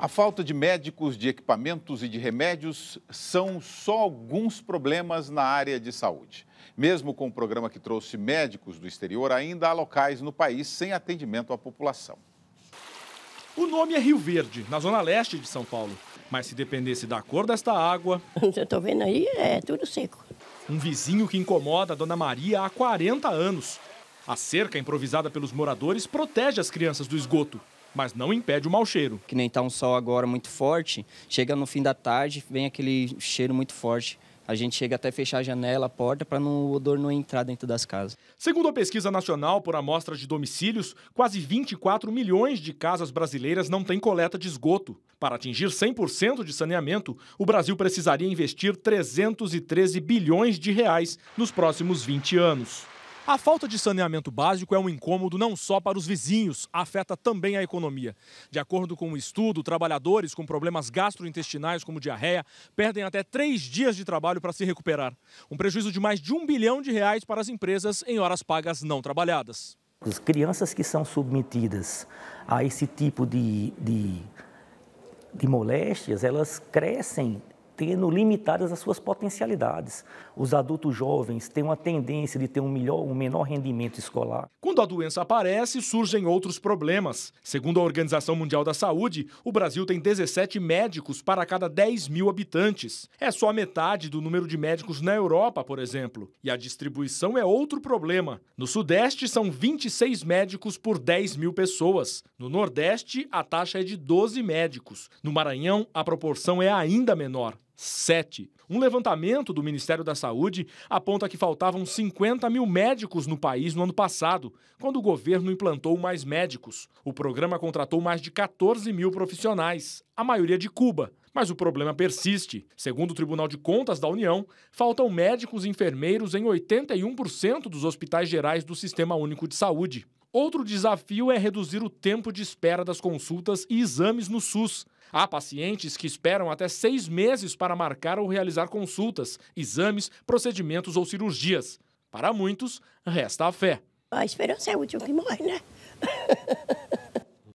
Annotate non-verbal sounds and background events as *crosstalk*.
A falta de médicos, de equipamentos e de remédios são só alguns problemas na área de saúde. Mesmo com o programa que trouxe médicos do exterior, ainda há locais no país sem atendimento à população. O nome é Rio Verde, na zona leste de São Paulo. Mas se dependesse da cor desta água. Eu *laughs* estou tá vendo aí, é tudo seco. Um vizinho que incomoda a dona Maria há 40 anos. A cerca improvisada pelos moradores protege as crianças do esgoto mas não impede o mau cheiro. Que nem tá um sol agora muito forte, chega no fim da tarde, vem aquele cheiro muito forte. A gente chega até fechar a janela, a porta, para o odor não entrar dentro das casas. Segundo a pesquisa nacional por amostras de domicílios, quase 24 milhões de casas brasileiras não têm coleta de esgoto. Para atingir 100% de saneamento, o Brasil precisaria investir 313 bilhões de reais nos próximos 20 anos. A falta de saneamento básico é um incômodo não só para os vizinhos, afeta também a economia. De acordo com o um estudo, trabalhadores com problemas gastrointestinais, como diarreia, perdem até três dias de trabalho para se recuperar. Um prejuízo de mais de um bilhão de reais para as empresas em horas pagas não trabalhadas. As crianças que são submetidas a esse tipo de, de, de moléstias, elas crescem tendo limitadas as suas potencialidades. Os adultos jovens têm uma tendência de ter um, melhor, um menor rendimento escolar. Quando a doença aparece, surgem outros problemas. Segundo a Organização Mundial da Saúde, o Brasil tem 17 médicos para cada 10 mil habitantes. É só metade do número de médicos na Europa, por exemplo. E a distribuição é outro problema. No Sudeste, são 26 médicos por 10 mil pessoas. No Nordeste, a taxa é de 12 médicos. No Maranhão, a proporção é ainda menor. 7. Um levantamento do Ministério da Saúde aponta que faltavam 50 mil médicos no país no ano passado, quando o governo implantou mais médicos. O programa contratou mais de 14 mil profissionais, a maioria de Cuba. Mas o problema persiste. Segundo o Tribunal de Contas da União, faltam médicos e enfermeiros em 81% dos hospitais gerais do Sistema Único de Saúde. Outro desafio é reduzir o tempo de espera das consultas e exames no SUS. Há pacientes que esperam até seis meses para marcar ou realizar consultas, exames, procedimentos ou cirurgias. Para muitos, resta a fé. A esperança é o último que morre, né? *laughs*